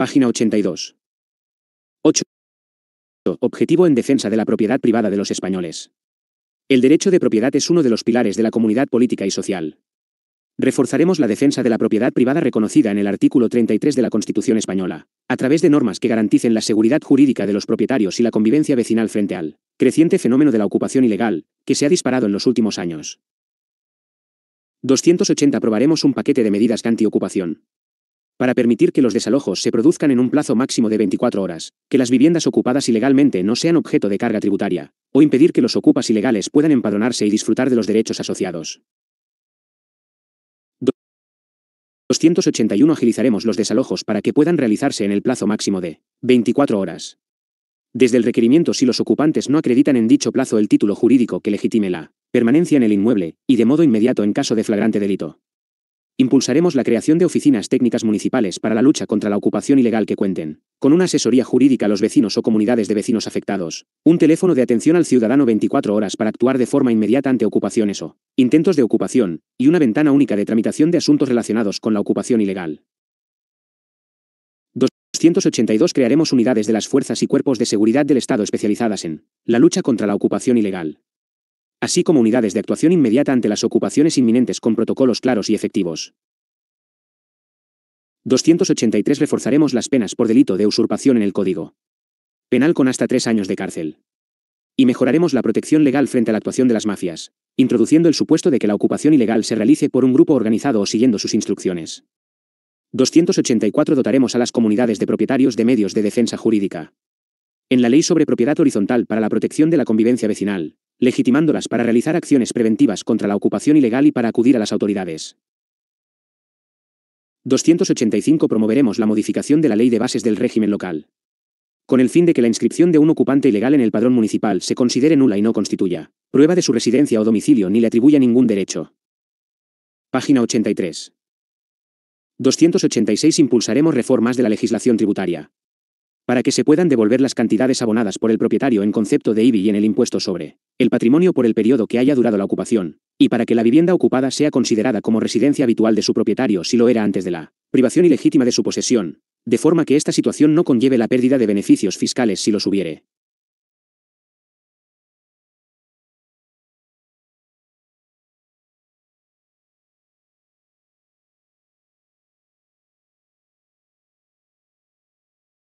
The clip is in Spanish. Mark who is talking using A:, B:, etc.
A: Página 82. 8. Objetivo en defensa de la propiedad privada de los españoles. El derecho de propiedad es uno de los pilares de la comunidad política y social. Reforzaremos la defensa de la propiedad privada reconocida en el artículo 33 de la Constitución española, a través de normas que garanticen la seguridad jurídica de los propietarios y la convivencia vecinal frente al creciente fenómeno de la ocupación ilegal, que se ha disparado en los últimos años. 280 Probaremos un paquete de medidas anti-ocupación, para permitir que los desalojos se produzcan en un plazo máximo de 24 horas, que las viviendas ocupadas ilegalmente no sean objeto de carga tributaria, o impedir que los ocupas ilegales puedan empadronarse y disfrutar de los derechos asociados. 281 Agilizaremos los desalojos para que puedan realizarse en el plazo máximo de 24 horas. Desde el requerimiento si los ocupantes no acreditan en dicho plazo el título jurídico que legitime la permanencia en el inmueble, y de modo inmediato en caso de flagrante delito. Impulsaremos la creación de oficinas técnicas municipales para la lucha contra la ocupación ilegal que cuenten, con una asesoría jurídica a los vecinos o comunidades de vecinos afectados, un teléfono de atención al ciudadano 24 horas para actuar de forma inmediata ante ocupaciones o intentos de ocupación, y una ventana única de tramitación de asuntos relacionados con la ocupación ilegal. 282 Crearemos unidades de las fuerzas y cuerpos de seguridad del Estado especializadas en la lucha contra la ocupación ilegal así como unidades de actuación inmediata ante las ocupaciones inminentes con protocolos claros y efectivos. 283. Reforzaremos las penas por delito de usurpación en el Código Penal con hasta tres años de cárcel. Y mejoraremos la protección legal frente a la actuación de las mafias, introduciendo el supuesto de que la ocupación ilegal se realice por un grupo organizado o siguiendo sus instrucciones. 284. Dotaremos a las comunidades de propietarios de medios de defensa jurídica. En la Ley sobre Propiedad Horizontal para la Protección de la Convivencia Vecinal, legitimándolas para realizar acciones preventivas contra la ocupación ilegal y para acudir a las autoridades. 285 Promoveremos la modificación de la ley de bases del régimen local. Con el fin de que la inscripción de un ocupante ilegal en el padrón municipal se considere nula y no constituya prueba de su residencia o domicilio ni le atribuya ningún derecho. Página 83. 286 Impulsaremos reformas de la legislación tributaria. Para que se puedan devolver las cantidades abonadas por el propietario en concepto de IBI y en el impuesto sobre el patrimonio por el periodo que haya durado la ocupación, y para que la vivienda ocupada sea considerada como residencia habitual de su propietario si lo era antes de la privación ilegítima de su posesión, de forma que esta situación no conlleve la pérdida de beneficios fiscales si los hubiere.